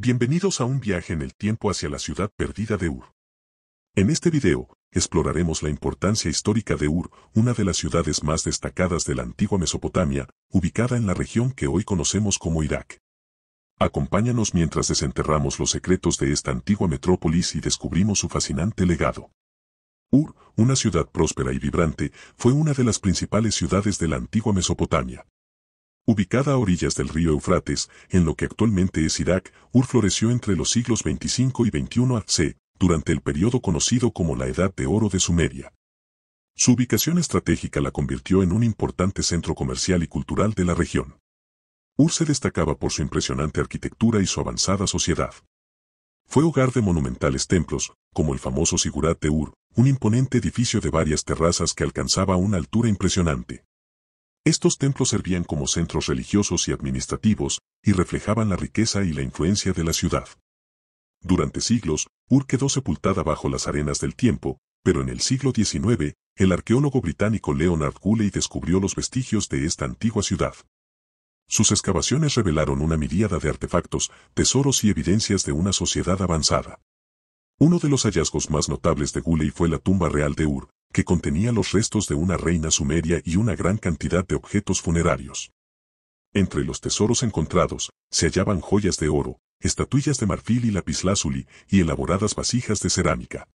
Bienvenidos a un viaje en el tiempo hacia la ciudad perdida de Ur. En este video, exploraremos la importancia histórica de Ur, una de las ciudades más destacadas de la antigua Mesopotamia, ubicada en la región que hoy conocemos como Irak. Acompáñanos mientras desenterramos los secretos de esta antigua metrópolis y descubrimos su fascinante legado. Ur, una ciudad próspera y vibrante, fue una de las principales ciudades de la antigua Mesopotamia. Ubicada a orillas del río Eufrates, en lo que actualmente es Irak, Ur floreció entre los siglos 25 y 21 AC, durante el periodo conocido como la Edad de Oro de Sumeria. Su ubicación estratégica la convirtió en un importante centro comercial y cultural de la región. Ur se destacaba por su impresionante arquitectura y su avanzada sociedad. Fue hogar de monumentales templos, como el famoso Sigurat de Ur, un imponente edificio de varias terrazas que alcanzaba una altura impresionante. Estos templos servían como centros religiosos y administrativos y reflejaban la riqueza y la influencia de la ciudad. Durante siglos, Ur quedó sepultada bajo las arenas del tiempo, pero en el siglo XIX, el arqueólogo británico Leonard guley descubrió los vestigios de esta antigua ciudad. Sus excavaciones revelaron una miríada de artefactos, tesoros y evidencias de una sociedad avanzada. Uno de los hallazgos más notables de Guley fue la tumba real de Ur, que contenía los restos de una reina sumeria y una gran cantidad de objetos funerarios. Entre los tesoros encontrados, se hallaban joyas de oro, estatuillas de marfil y lapislázuli, y elaboradas vasijas de cerámica.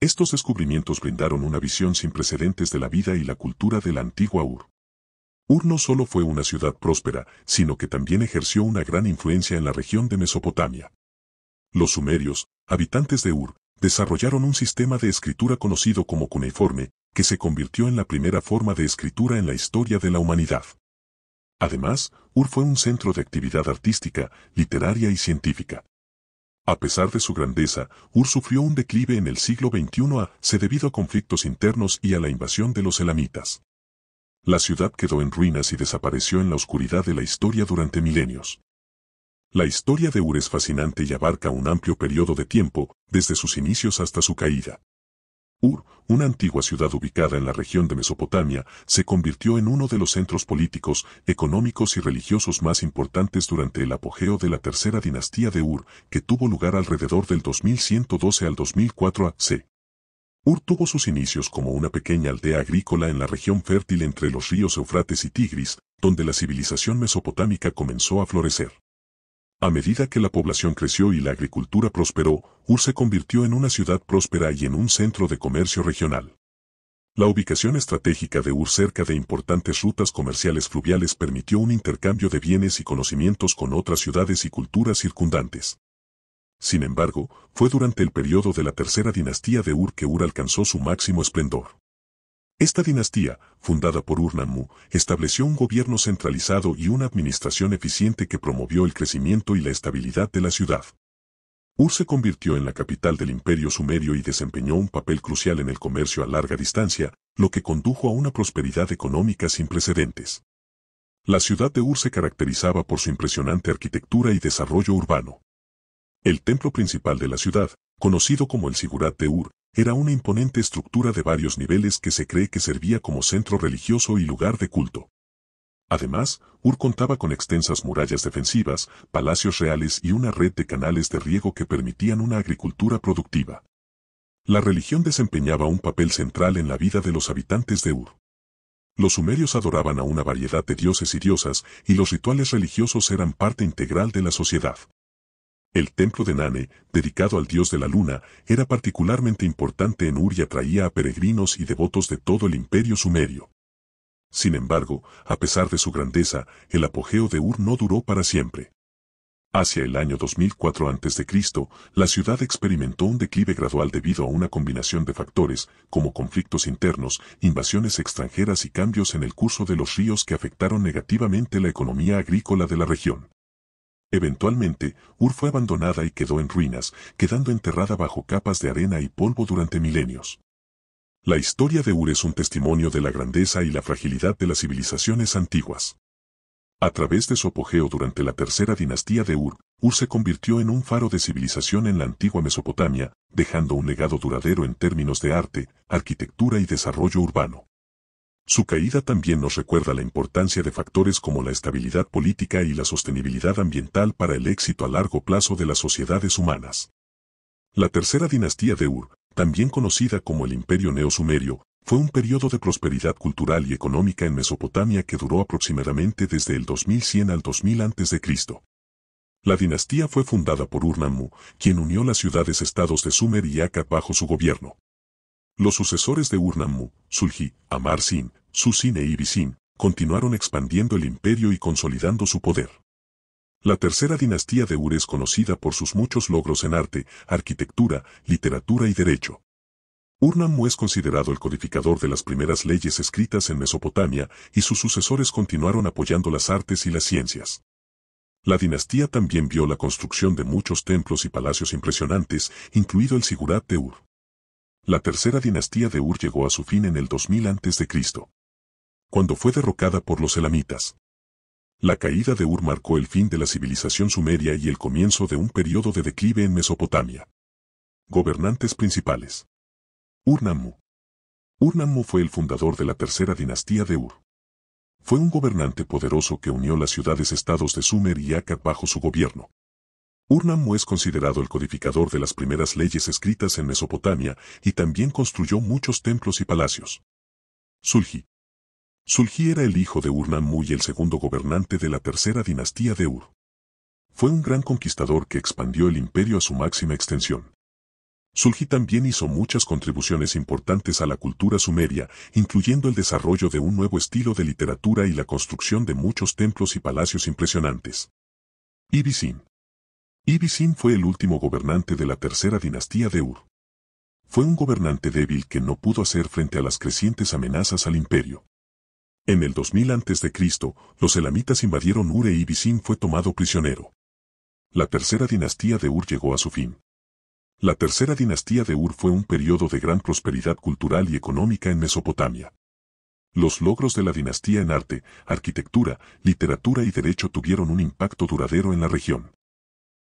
Estos descubrimientos brindaron una visión sin precedentes de la vida y la cultura de la antigua Ur. Ur no solo fue una ciudad próspera, sino que también ejerció una gran influencia en la región de Mesopotamia. Los sumerios, habitantes de Ur, desarrollaron un sistema de escritura conocido como cuneiforme, que se convirtió en la primera forma de escritura en la historia de la humanidad. Además, Ur fue un centro de actividad artística, literaria y científica. A pesar de su grandeza, Ur sufrió un declive en el siglo XXI a se debido a conflictos internos y a la invasión de los elamitas. La ciudad quedó en ruinas y desapareció en la oscuridad de la historia durante milenios. La historia de Ur es fascinante y abarca un amplio periodo de tiempo, desde sus inicios hasta su caída. Ur, una antigua ciudad ubicada en la región de Mesopotamia, se convirtió en uno de los centros políticos, económicos y religiosos más importantes durante el apogeo de la tercera dinastía de Ur, que tuvo lugar alrededor del 2112 al 2004 AC. Ur tuvo sus inicios como una pequeña aldea agrícola en la región fértil entre los ríos Eufrates y Tigris, donde la civilización mesopotámica comenzó a florecer. A medida que la población creció y la agricultura prosperó, Ur se convirtió en una ciudad próspera y en un centro de comercio regional. La ubicación estratégica de Ur cerca de importantes rutas comerciales fluviales permitió un intercambio de bienes y conocimientos con otras ciudades y culturas circundantes. Sin embargo, fue durante el periodo de la tercera dinastía de Ur que Ur alcanzó su máximo esplendor. Esta dinastía, fundada por Ur-Nammu, estableció un gobierno centralizado y una administración eficiente que promovió el crecimiento y la estabilidad de la ciudad. Ur se convirtió en la capital del imperio sumerio y desempeñó un papel crucial en el comercio a larga distancia, lo que condujo a una prosperidad económica sin precedentes. La ciudad de Ur se caracterizaba por su impresionante arquitectura y desarrollo urbano. El templo principal de la ciudad, conocido como el Sigurat de Ur, era una imponente estructura de varios niveles que se cree que servía como centro religioso y lugar de culto. Además, Ur contaba con extensas murallas defensivas, palacios reales y una red de canales de riego que permitían una agricultura productiva. La religión desempeñaba un papel central en la vida de los habitantes de Ur. Los sumerios adoraban a una variedad de dioses y diosas, y los rituales religiosos eran parte integral de la sociedad. El templo de Nane, dedicado al dios de la luna, era particularmente importante en Ur y atraía a peregrinos y devotos de todo el imperio sumerio. Sin embargo, a pesar de su grandeza, el apogeo de Ur no duró para siempre. Hacia el año 2004 a.C., la ciudad experimentó un declive gradual debido a una combinación de factores, como conflictos internos, invasiones extranjeras y cambios en el curso de los ríos que afectaron negativamente la economía agrícola de la región. Eventualmente, Ur fue abandonada y quedó en ruinas, quedando enterrada bajo capas de arena y polvo durante milenios. La historia de Ur es un testimonio de la grandeza y la fragilidad de las civilizaciones antiguas. A través de su apogeo durante la tercera dinastía de Ur, Ur se convirtió en un faro de civilización en la antigua Mesopotamia, dejando un legado duradero en términos de arte, arquitectura y desarrollo urbano. Su caída también nos recuerda la importancia de factores como la estabilidad política y la sostenibilidad ambiental para el éxito a largo plazo de las sociedades humanas. La tercera dinastía de Ur, también conocida como el Imperio Neosumerio, fue un periodo de prosperidad cultural y económica en Mesopotamia que duró aproximadamente desde el 2100 al 2000 a.C. La dinastía fue fundada por Urnammu, quien unió las ciudades-estados de Sumer y bajo su gobierno. Los sucesores de Urnammu, Sulji, Sin, Susine y Vicin, continuaron expandiendo el imperio y consolidando su poder. La tercera dinastía de Ur es conocida por sus muchos logros en arte, arquitectura, literatura y derecho. Urnamu es considerado el codificador de las primeras leyes escritas en Mesopotamia y sus sucesores continuaron apoyando las artes y las ciencias. La dinastía también vio la construcción de muchos templos y palacios impresionantes, incluido el Sigurat de Ur. La tercera dinastía de Ur llegó a su fin en el 2000 a.C cuando fue derrocada por los elamitas. La caída de Ur marcó el fin de la civilización sumeria y el comienzo de un periodo de declive en Mesopotamia. Gobernantes principales. Urnammu. Urnammu fue el fundador de la tercera dinastía de Ur. Fue un gobernante poderoso que unió las ciudades-estados de Sumer y Akkad bajo su gobierno. Urnammu es considerado el codificador de las primeras leyes escritas en Mesopotamia y también construyó muchos templos y palacios. Sulji. Sulgi era el hijo de Ur-Nammu y el segundo gobernante de la tercera dinastía de Ur. Fue un gran conquistador que expandió el imperio a su máxima extensión. Sulgi también hizo muchas contribuciones importantes a la cultura sumeria, incluyendo el desarrollo de un nuevo estilo de literatura y la construcción de muchos templos y palacios impresionantes. Ibisin. Ibisin fue el último gobernante de la tercera dinastía de Ur. Fue un gobernante débil que no pudo hacer frente a las crecientes amenazas al imperio. En el 2000 a.C., los elamitas invadieron Ure y Bisin fue tomado prisionero. La tercera dinastía de Ur llegó a su fin. La tercera dinastía de Ur fue un periodo de gran prosperidad cultural y económica en Mesopotamia. Los logros de la dinastía en arte, arquitectura, literatura y derecho tuvieron un impacto duradero en la región.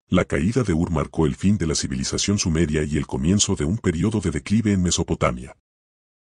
La caída de Ur marcó el fin de la civilización sumeria y el comienzo de un periodo de declive en Mesopotamia.